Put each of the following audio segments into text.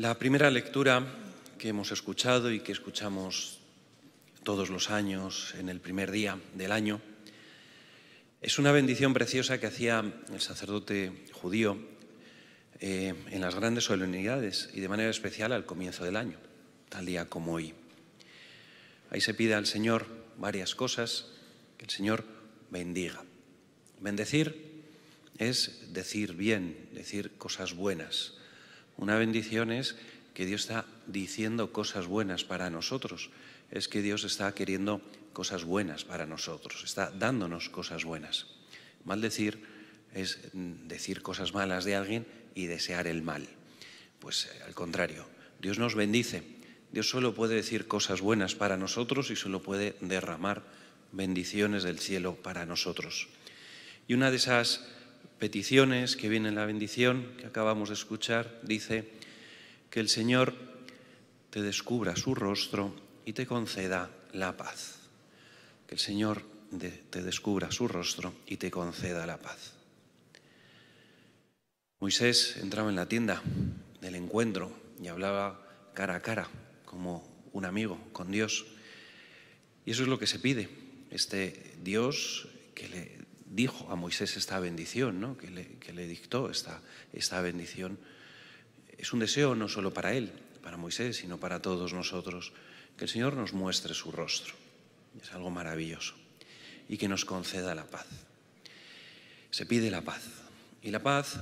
La primera lectura que hemos escuchado y que escuchamos todos los años en el primer día del año es una bendición preciosa que hacía el sacerdote judío eh, en las grandes solemnidades y de manera especial al comienzo del año, tal día como hoy. Ahí se pide al Señor varias cosas que el Señor bendiga. Bendecir es decir bien, decir cosas buenas una bendición es que Dios está diciendo cosas buenas para nosotros, es que Dios está queriendo cosas buenas para nosotros, está dándonos cosas buenas. Maldecir es decir cosas malas de alguien y desear el mal. Pues eh, al contrario, Dios nos bendice. Dios solo puede decir cosas buenas para nosotros y solo puede derramar bendiciones del cielo para nosotros. Y una de esas peticiones que viene en la bendición que acabamos de escuchar, dice que el Señor te descubra su rostro y te conceda la paz. Que el Señor te descubra su rostro y te conceda la paz. Moisés entraba en la tienda del encuentro y hablaba cara a cara, como un amigo con Dios. Y eso es lo que se pide, este Dios que le dijo a Moisés esta bendición, ¿no? que, le, dictó esta, esta bendición, es un deseo no solo para él, para Moisés, sino para todos nosotros, que el Señor nos muestre su rostro. Es algo maravilloso. Y que nos conceda la paz. Se pide la paz. Y la paz,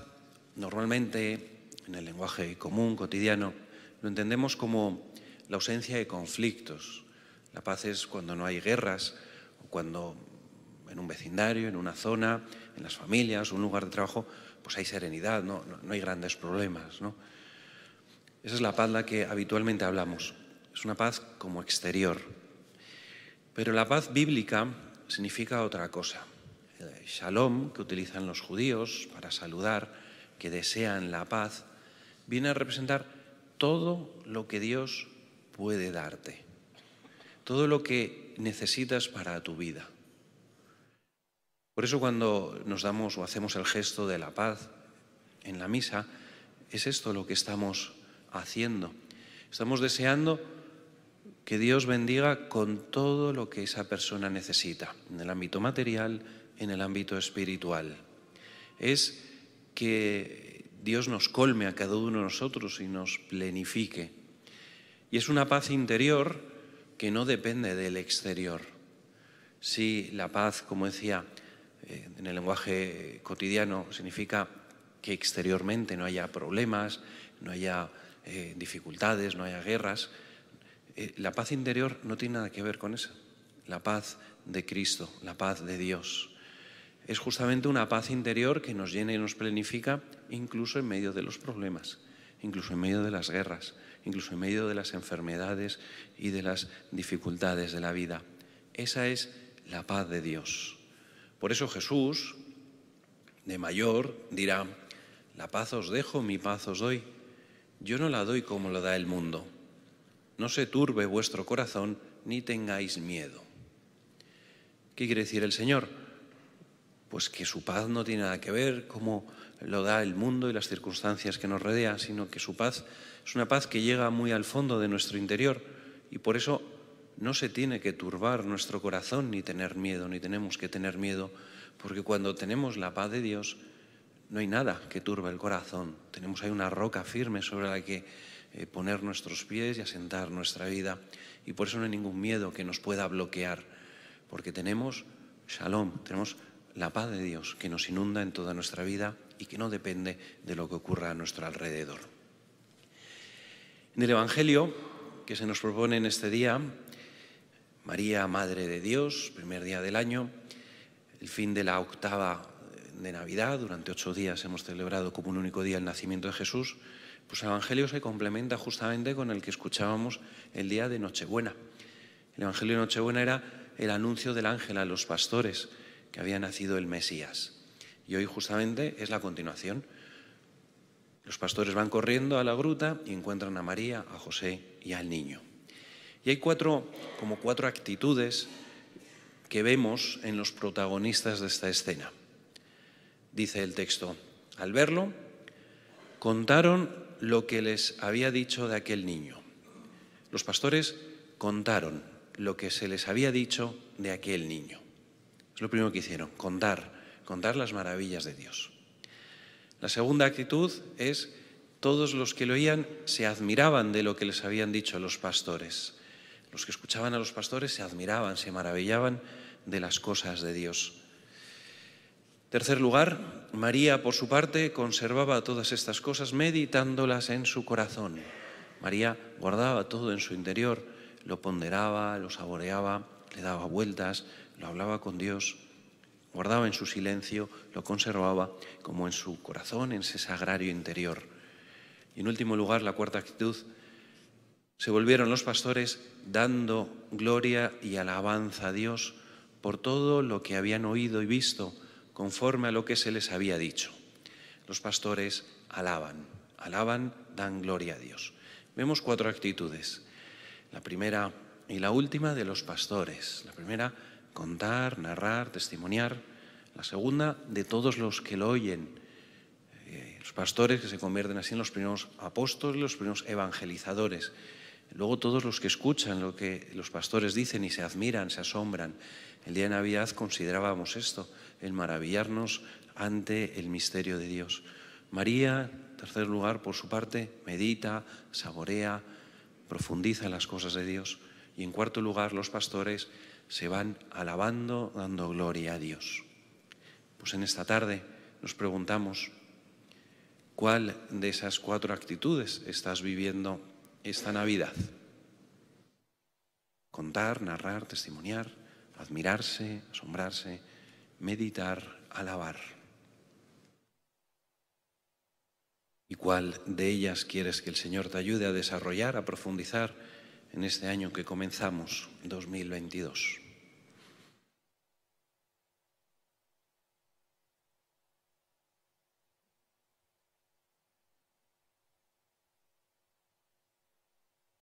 normalmente, en el lenguaje común, cotidiano, lo entendemos como la ausencia de conflictos. La paz es cuando no hay guerras, o cuando en un vecindario, en una zona, en las familias, un lugar de trabajo, pues hay serenidad, no, hay grandes problemas. Esa es la paz de la que habitualmente hablamos. Es una paz como exterior. Pero la paz bíblica significa otra cosa. El shalom que utilizan los judíos para saludar, que desean la paz, viene a representar todo lo que Dios puede darte, todo lo que necesitas para tu vida. Por eso cuando nos damos o hacemos el gesto de la paz en la misa, es esto lo que estamos haciendo. Estamos deseando que Dios bendiga con todo lo que esa persona necesita, en el ámbito material, en el ámbito espiritual. Es que Dios nos colme a cada uno de nosotros y nos plenifique. Y es una paz interior que no depende del exterior. Si la paz, como decía, en el lenguaje cotidiano significa que exteriormente no haya problemas, no haya eh, dificultades, no haya guerras. Eh, la paz interior no tiene nada que ver con eso. La paz de Cristo, la paz de Dios. Es justamente una paz interior que nos llena y nos planifica incluso en medio de los problemas, incluso en medio de las guerras, incluso en medio de las enfermedades y de las dificultades de la vida. Esa es la paz de Dios. Por eso Jesús, de mayor, dirá, la paz os dejo, mi paz os doy. Yo no la doy como lo da el mundo. No se turbe vuestro corazón ni tengáis miedo. ¿Qué quiere decir el Señor? Pues que su paz no tiene nada que ver como lo da el mundo y las circunstancias que nos rodean, sino que su paz es una paz que llega muy al fondo de nuestro interior y por eso no se tiene que turbar nuestro corazón ni tener miedo, ni tenemos que tener miedo, porque cuando tenemos la paz de Dios, no hay nada que turbe el corazón. Tenemos ahí una roca firme sobre la que eh, poner nuestros pies y asentar nuestra vida. Y por eso no hay ningún miedo que nos pueda bloquear, porque tenemos shalom, tenemos la paz de Dios que nos inunda en toda nuestra vida y que no depende de lo que ocurra a nuestro alrededor. En el Evangelio que se nos propone en este día, María, Madre de Dios, primer día del año, el fin de la octava de Navidad, durante ocho días hemos celebrado como un único día el nacimiento de Jesús, pues el Evangelio se complementa justamente con el que escuchábamos el día de Nochebuena. El Evangelio de Nochebuena era el anuncio del ángel a los pastores que había nacido el Mesías. Y hoy justamente es la continuación. Los pastores van corriendo a la gruta y encuentran a María, a José y al niño. Y hay cuatro, como cuatro actitudes que vemos en los protagonistas de esta escena. Dice el texto, al verlo, contaron lo que les había dicho de aquel niño. Los pastores contaron lo que se les había dicho de aquel niño. Es lo primero que hicieron, contar, contar las maravillas de Dios. La segunda actitud es, todos los que lo oían se admiraban de lo que les habían dicho los pastores. Los que escuchaban a los pastores se admiraban, se maravillaban de las cosas de Dios. Tercer lugar, María, por su parte, conservaba todas estas cosas meditándolas en su corazón. María guardaba todo en su interior, lo ponderaba, lo saboreaba, le daba vueltas, lo hablaba con Dios, guardaba en su silencio, lo conservaba como en su corazón, en ese sagrario interior. Y en último lugar, la cuarta actitud, se volvieron los pastores dando gloria y alabanza a Dios por todo lo que habían oído y visto conforme a lo que se les había dicho. Los pastores alaban, alaban, dan gloria a Dios. Vemos cuatro actitudes. La primera y la última de los pastores. La primera, contar, narrar, testimoniar. La segunda, de todos los que lo oyen. Eh, los pastores que se convierten así en los primeros apóstoles, los primeros evangelizadores. Luego todos los que escuchan lo que los pastores dicen y se admiran, se asombran. El día de Navidad considerábamos esto, el maravillarnos ante el misterio de Dios. María, en tercer lugar, por su parte, medita, saborea, profundiza en las cosas de Dios. Y en cuarto lugar, los pastores se van alabando, dando gloria a Dios. Pues en esta tarde nos preguntamos, ¿cuál de esas cuatro actitudes estás viviendo esta Navidad. Contar, narrar, testimoniar, admirarse, asombrarse, meditar, alabar. ¿Y cuál de ellas quieres que el Señor te ayude a desarrollar, a profundizar en este año que comenzamos, 2022?